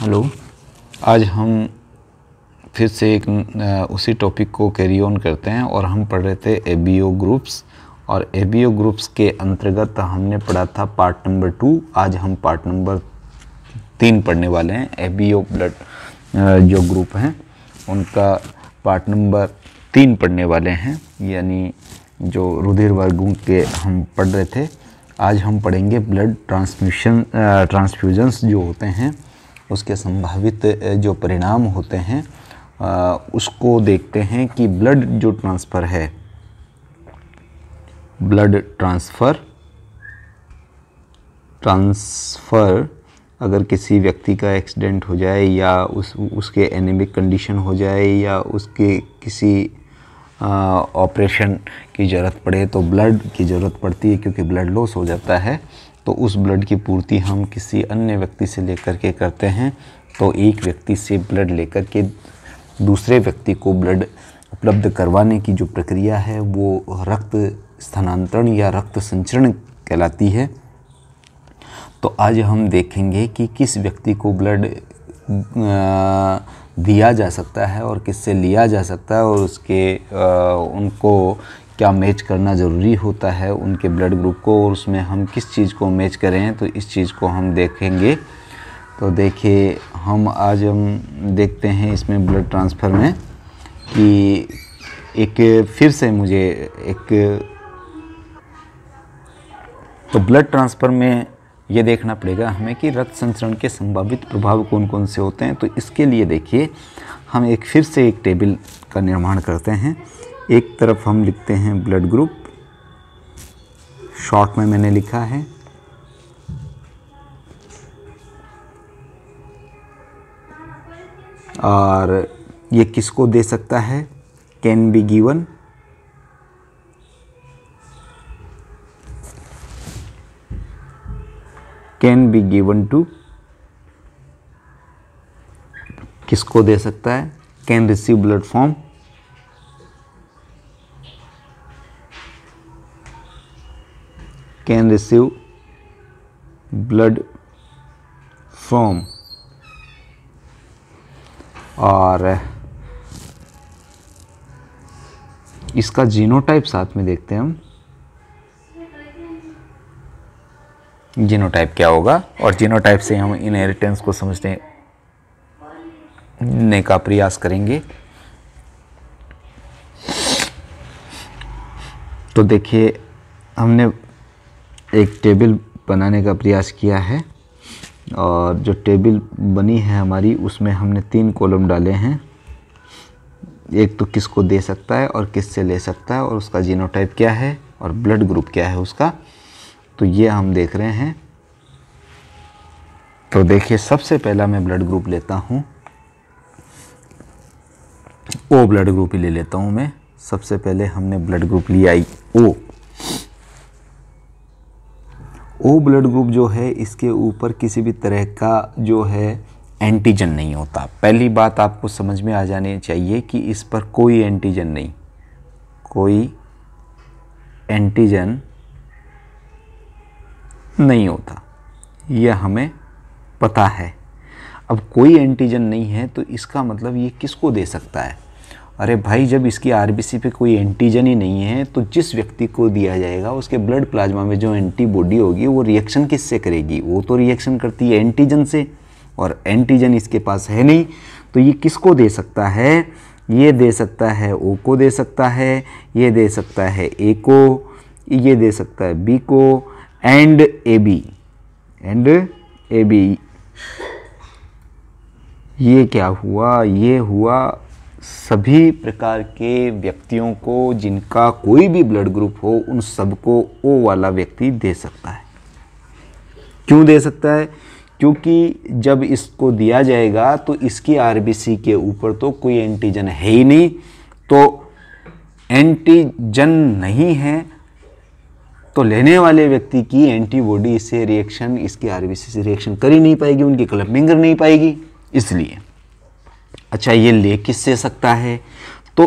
Hello आज हम फिर से एक उसी टॉपिक को कैरी ऑन करते हैं और हम पढ़ रहे थे ए ग्रुप्स और ए ग्रुप्स के अंतर्गत हमने पढ़ा था पार्ट नंबर टू आज हम पार्ट नंबर तीन पढ़ने वाले हैं ए ब्लड जो ग्रुप हैं उनका पार्ट नंबर तीन पढ़ने वाले हैं यानी जो रुधिर वर्गों के हम पढ़ रहे थे आज हम पढ़ेंगे ब्लड ट्रांसमिशन ट्रांसफ्यूजन्स जो होते हैं उसके संभावित जो परिणाम होते हैं उसको देखते हैं कि ब्लड जो ट्रांसफ़र है ब्लड ट्रांसफ़र ट्रांसफ़र अगर किसी व्यक्ति का एक्सीडेंट हो जाए या उस उसके एनेमिक कंडीशन हो जाए या उसके किसी ऑपरेशन की ज़रूरत पड़े तो ब्लड की ज़रूरत पड़ती है क्योंकि ब्लड लॉस हो जाता है तो उस ब्लड की पूर्ति हम किसी अन्य व्यक्ति से लेकर के करते हैं तो एक व्यक्ति से ब्लड लेकर के दूसरे व्यक्ति को ब्लड उपलब्ध करवाने की जो प्रक्रिया है वो रक्त स्थानांतरण या रक्त संचरण कहलाती है तो आज हम देखेंगे कि किस व्यक्ति को ब्लड दिया जा सकता है और किससे लिया जा सकता है और उसके उनको क्या मैच करना ज़रूरी होता है उनके ब्लड ग्रुप को और उसमें हम किस चीज़ को मैच करें तो इस चीज़ को हम देखेंगे तो देखिए हम आज हम देखते हैं इसमें ब्लड ट्रांसफ़र में कि एक फिर से मुझे एक तो ब्लड ट्रांसफ़र में ये देखना पड़ेगा हमें कि रक्त संचरण के संभावित प्रभाव कौन कौन से होते हैं तो इसके लिए देखिए हम एक फिर से एक टेबल का निर्माण करते हैं एक तरफ हम लिखते हैं ब्लड ग्रुप शॉर्ट में मैंने लिखा है और ये किसको दे सकता है can be given can be given to किसको दे सकता है can receive blood from can receive blood from और इसका जीनोटाइप साथ में देखते हैं हम जीनोटाइप क्या होगा और जीनोटाइप से हम इनहेरिटेंस को समझने का प्रयास करेंगे तो देखिए हमने एक टेबल बनाने का प्रयास किया है और जो टेबल बनी है हमारी उसमें हमने तीन कॉलम डाले हैं एक तो किसको दे सकता है और किस से ले सकता है और उसका जीनोटाइप क्या है और ब्लड ग्रुप क्या है उसका तो ये हम देख रहे हैं तो देखिए सबसे पहला मैं ब्लड ग्रुप लेता हूँ ओ ब्लड ग्रुप ही ले लेता हूँ मैं सबसे पहले हमने ब्लड ग्रुप लिया ओ ओ ब्लड ग्रुप जो है इसके ऊपर किसी भी तरह का जो है एंटीजन नहीं होता पहली बात आपको समझ में आ जानी चाहिए कि इस पर कोई एंटीजन नहीं कोई एंटीजन नहीं होता यह हमें पता है अब कोई एंटीजन नहीं है तो इसका मतलब ये किसको दे सकता है अरे भाई जब इसकी आरबीसी पे कोई एंटीजन ही नहीं है तो जिस व्यक्ति को दिया जाएगा उसके ब्लड प्लाज्मा में जो एंटीबॉडी होगी वो रिएक्शन किससे करेगी वो तो रिएक्शन करती है एंटीजन से और एंटीजन इसके पास है नहीं तो ये किसको दे सकता है ये दे सकता है ओ को दे सकता है ये दे सकता है ए को ये दे सकता है बी को and A B and A B ये क्या हुआ ये हुआ सभी प्रकार के व्यक्तियों को जिनका कोई भी ब्लड ग्रुप हो उन सबको ओ वाला व्यक्ति दे सकता है क्यों दे सकता है क्योंकि जब इसको दिया जाएगा तो इसकी आरबीसी के ऊपर तो कोई एंटीजन है ही नहीं तो एंटीजन नहीं है तो लेने वाले व्यक्ति की एंटीबॉडी से रिएक्शन इसकी आरबीसी से रिएक्शन कर ही नहीं पाएगी उनकी क्लबिंग कर नहीं पाएगी इसलिए अच्छा ये ले किस से सकता है तो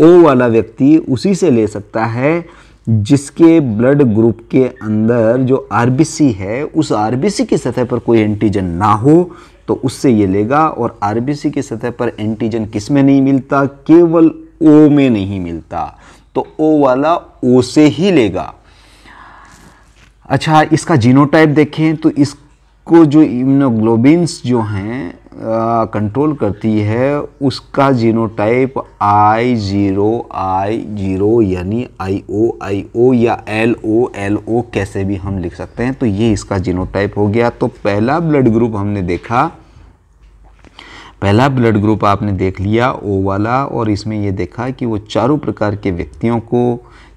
ओ वाला व्यक्ति उसी से ले सकता है जिसके ब्लड ग्रुप के अंदर जो आरबीसी है उस आरबीसी की सतह पर कोई एंटीजन ना हो तो उससे ये लेगा और आरबीसी की सतह पर एंटीजन किस में नहीं मिलता केवल ओ में नहीं मिलता तो ओ वाला ओ से ही लेगा अच्छा इसका जीनोटाइप देखें तो इसको जो इम्नोग्लोबिन्स जो हैं कंट्रोल करती है उसका genotype I zero I zero यानी आई ओ आई ओ या एल ओ एल ओ कैसे भी हम लिख सकते हैं तो ये इसका जीनोटाइप हो गया तो पहला ब्लड ग्रुप हमने देखा पहला ब्लड ग्रुप आपने देख लिया ओ वाला और इसमें ये देखा कि वो चारों प्रकार के व्यक्तियों को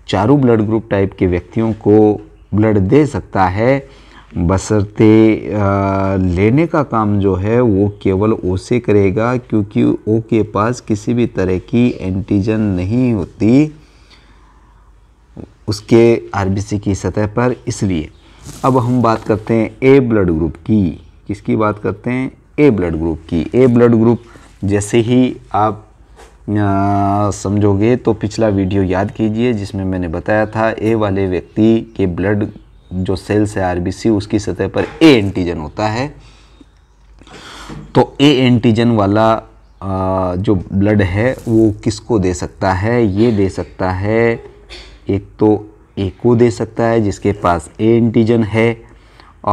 चारों ब्लड ग्रुप टाइप के व्यक्तियों को ब्लड दे सकता है बसरते लेने का काम जो है वो केवल ओ से करेगा क्योंकि ओ के पास किसी भी तरह की एंटीजन नहीं होती उसके आरबीसी की सतह पर इसलिए अब हम बात करते हैं ए ब्लड ग्रुप की किसकी बात करते हैं ए ब्लड ग्रुप की ए ब्लड ग्रुप जैसे ही आप समझोगे तो पिछला वीडियो याद कीजिए जिसमें मैंने बताया था ए वाले व्यक्ति के ब्लड जो सेल्स है आरबीसी उसकी सतह पर ए एंटीजन होता है तो ए एंटीजन वाला जो ब्लड है वो किसको दे सकता है ये दे सकता है एक तो ए को दे सकता है जिसके पास ए एंटीजन है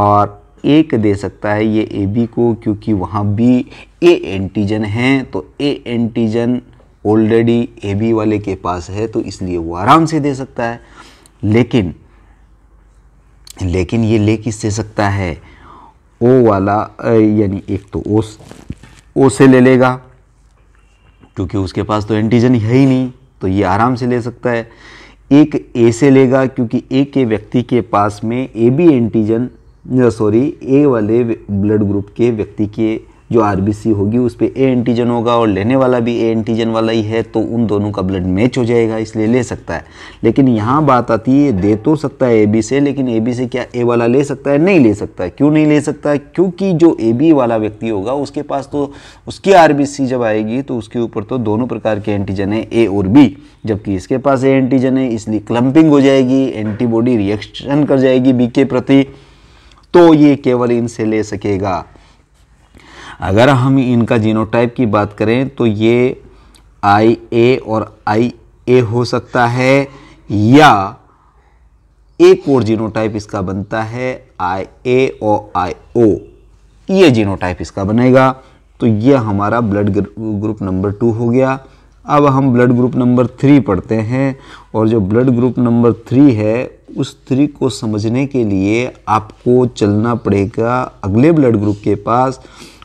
और एक दे सकता है ये ए बी को क्योंकि वहाँ बी ए एंटीजन है तो A antigen already A B वाले के पास है तो इसलिए वो आराम से दे सकता है लेकिन लेकिन ये ले किससे सकता है ओ वाला यानी एक तो ओ ओ से ले लेगा क्योंकि उसके पास तो एंटीजन है ही नहीं तो ये आराम से ले सकता है एक ए से लेगा क्योंकि ए के व्यक्ति के पास में A B antigen sorry A वाले ब्लड ग्रुप के व्यक्ति के जो आर होगी उस पर ए एंटीजन होगा और लेने वाला भी ए एंटीजन वाला ही है तो उन दोनों का ब्लड मैच हो जाएगा इसलिए ले सकता है लेकिन यहाँ बात आती है दे तो सकता है ए बी से लेकिन ए बी से क्या ए वाला ले सकता है नहीं ले सकता है क्यों नहीं ले सकता है? क्योंकि जो ए बी वाला व्यक्ति होगा उसके पास तो उसकी आर जब आएगी तो उसके ऊपर तो दोनों प्रकार के एंटीजन है ए और बी जबकि इसके पास ए एंटीजन है इसलिए क्लम्पिंग हो जाएगी एंटीबॉडी रिएक्शन कर जाएगी बी के प्रति तो ये केवल इनसे ले सकेगा अगर हम इनका जीनोटाइप की बात करें तो ये आई ए और आई ए हो सकता है या एक और जीनोटाइप इसका बनता है आई ए और आई ओ ये जीनोटाइप इसका बनेगा तो ये हमारा ब्लड ग्रुप नंबर टू हो गया अब हम ब्लड ग्रुप नंबर थ्री पढ़ते हैं और जो ब्लड ग्रुप नंबर थ्री है उस थ्री को समझने के लिए आपको चलना पड़ेगा अगले ब्लड ग्रुप के पास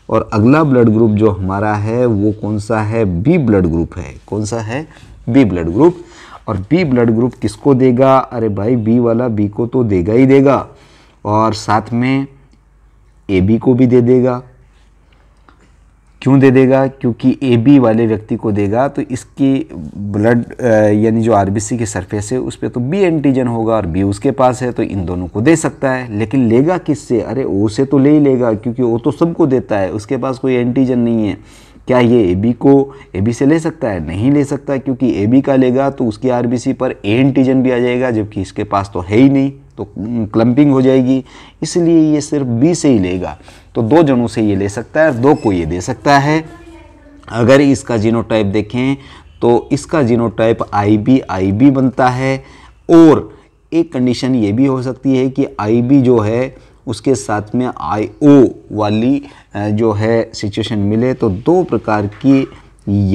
और अगला ब्लड ग्रुप जो हमारा है वो कौन सा है बी ब्लड ग्रुप है कौन सा है बी ब्लड ग्रुप और बी ब्लड ग्रुप किसको देगा अरे भाई बी वाला बी को तो देगा ही देगा और साथ में ए बी को भी दे देगा क्यों दे देगा क्योंकि ए बी वाले व्यक्ति को देगा तो इसकी ब्लड यानी जो आर बी के सरफेस है उस पर तो बी एंटीजन होगा और बी उसके पास है तो इन दोनों को दे सकता है लेकिन लेगा किससे अरे ओ से तो ले ही लेगा क्योंकि ओ तो सबको देता है उसके पास कोई एंटीजन नहीं है क्या ये ए बी को ए बी से ले सकता है नहीं ले सकता क्योंकि ए बी का लेगा तो उसकी आर बी सी पर ए एंटीजन भी आ जाएगा जबकि इसके पास तो है ही नहीं तो क्लम्पिंग हो जाएगी इसलिए ये सिर्फ बी से ही लेगा तो दो जनों से ये ले सकता है दो को ये दे सकता है अगर इसका जीनोटाइप देखें तो इसका जीनोटाइप आईबी आईबी बनता है और एक कंडीशन ये भी हो सकती है कि आईबी जो है उसके साथ में आईओ वाली जो है सिचुएशन मिले तो दो प्रकार की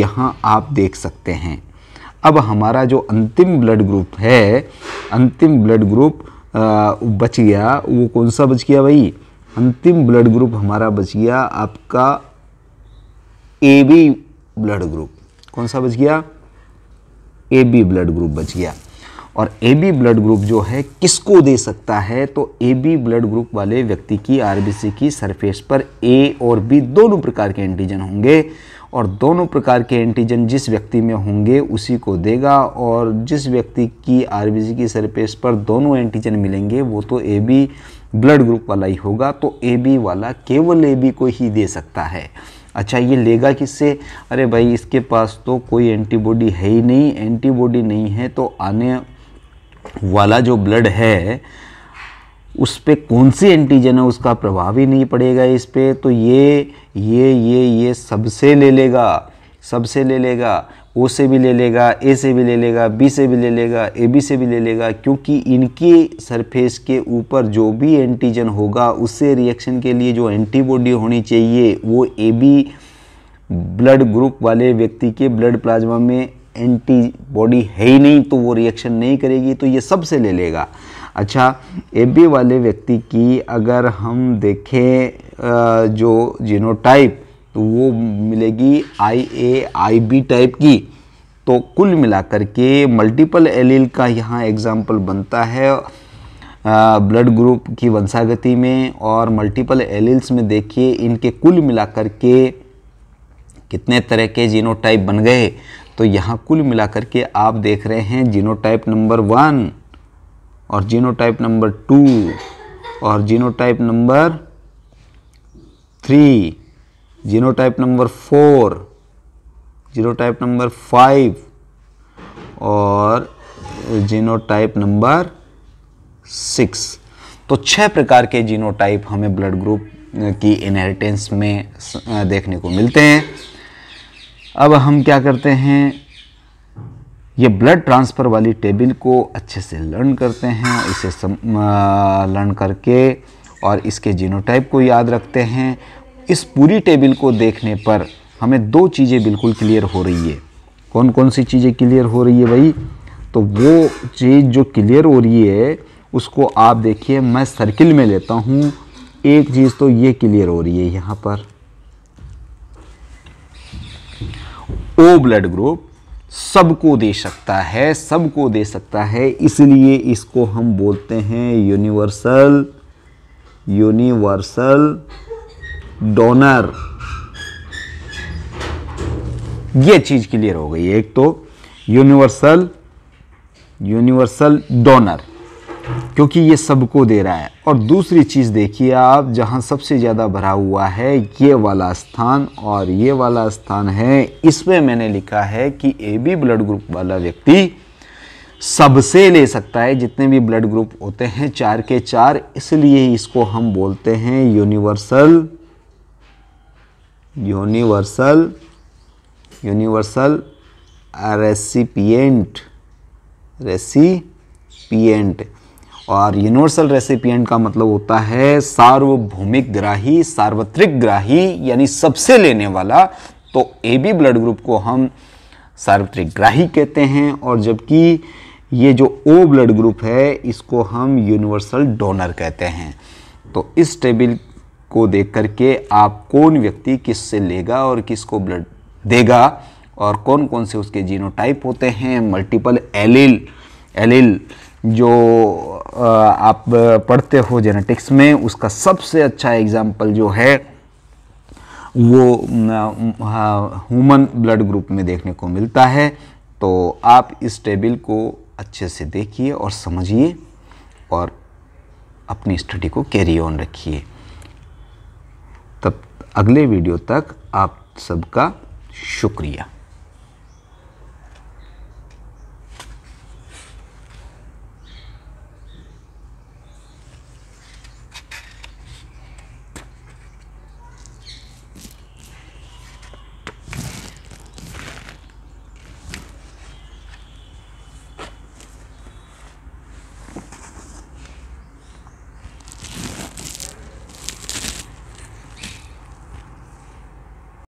यहाँ आप देख सकते हैं अब हमारा जो अंतिम ब्लड ग्रुप है अंतिम ब्लड ग्रुप बच गया वो कौन सा बच गया भाई अंतिम ब्लड ग्रुप हमारा बच गया आपका ए बी ब्लड ग्रुप कौन सा बच गया ए बी ब्लड ग्रुप बच गया और ए बी ब्लड ग्रुप जो है किसको दे सकता है तो ए बी ब्लड ग्रुप वाले व्यक्ति की आरबीसी की सरफेस पर ए और बी दोनों प्रकार के एंटीजन होंगे और दोनों प्रकार के एंटीजन जिस व्यक्ति में होंगे उसी को देगा और जिस व्यक्ति की आर की सरफेस पर दोनों एंटीजन मिलेंगे वो तो ए बी ब्लड ग्रुप वाला ही होगा तो ए बी वाला केवल ए बी को ही दे सकता है अच्छा ये लेगा किससे अरे भाई इसके पास तो कोई एंटीबॉडी है ही नहीं एंटीबॉडी नहीं है तो आने वाला जो ब्लड है उस पर कौन सी एंटीजन है उसका प्रभाव ही नहीं पड़ेगा इस पर तो ये ये ये ये सबसे ले लेगा सबसे ले लेगा ओ से भी ले लेगा ए से भी ले लेगा बी से भी ले लेगा ए बी से भी ले लेगा क्योंकि इनकी सरफेस के ऊपर जो भी एंटीजन होगा उससे रिएक्शन के लिए जो एंटीबॉडी होनी चाहिए वो ए बी ब्लड ग्रुप वाले व्यक्ति के ब्लड प्लाज्मा में एंटीबॉडी है ही नहीं तो वो रिएक्शन नहीं करेगी तो ये सबसे ले लेगा अच्छा ए वाले व्यक्ति की अगर हम देखें जो जीनोटाइप तो वो मिलेगी आई ए आई बी टाइप की तो कुल मिलाकर के मल्टीपल एलील का यहाँ एग्ज़ाम्पल बनता है ब्लड ग्रुप की वंशागति में और मल्टीपल एलील्स में देखिए इनके कुल मिलाकर के कितने तरह के जीनोटाइप बन गए तो यहाँ कुल मिलाकर के आप देख रहे हैं जीनोटाइप नंबर वन और जीनोटाइप नंबर टू और genotype number three genotype number four genotype number five और जीनोटाइप नंबर सिक्स तो छह प्रकार के जीनोटाइप हमें ब्लड ग्रुप की इनहेरिटेंस में देखने को मिलते हैं अब हम क्या करते हैं ये ब्लड ट्रांसफ़र वाली टेबल को अच्छे से लर्न करते हैं इसे लर्न करके और इसके जीनोटाइप को याद रखते हैं इस पूरी टेबल को देखने पर हमें दो चीज़ें बिल्कुल क्लियर हो रही है कौन कौन सी चीज़ें क्लियर हो रही है भाई तो वो चीज़ जो क्लियर हो रही है उसको आप देखिए मैं सर्किल में लेता हूँ एक चीज़ तो ये क्लियर हो रही है यहाँ पर ओ ब्लड ग्रुप सबको दे सकता है सबको दे सकता है इसलिए इसको हम बोलते हैं यूनिवर्सल यूनिवर्सल डोनर ये चीज़ क्लियर हो गई एक तो यूनिवर्सल यूनिवर्सल डोनर क्योंकि ये सबको दे रहा है और दूसरी चीज़ देखिए आप जहाँ सबसे ज़्यादा भरा हुआ है ये वाला स्थान और ये वाला स्थान है इसमें मैंने लिखा है कि ए बी ब्लड ग्रुप वाला व्यक्ति सबसे ले सकता है जितने भी ब्लड ग्रुप होते हैं चार के चार इसलिए इसको हम बोलते हैं universal universal universal recipient recipient और यूनिवर्सल रेसिपियंट का मतलब होता है सार्वभौमिक ग्राही सार्वत्रिक ग्राही यानी सबसे लेने वाला तो ए बी ब्लड ग्रुप को हम सार्वत्रिक ग्राही कहते हैं और जबकि ये जो ओ ब्लड ग्रुप है इसको हम यूनिवर्सल डोनर कहते हैं तो इस टेबल को देख करके आप कौन व्यक्ति किससे लेगा और किसको ब्लड देगा और कौन कौन से उसके जीनोटाइप होते हैं मल्टीपल एलिल एलिल जो आप पढ़ते हो जेनेटिक्स में उसका सबसे अच्छा एग्जाम्पल जो है वो ह्यूमन ब्लड ग्रुप में देखने को मिलता है तो आप इस टेबल को अच्छे से देखिए और समझिए और अपनी स्टडी को कैरी ऑन रखिए तब अगले वीडियो तक आप सबका शुक्रिया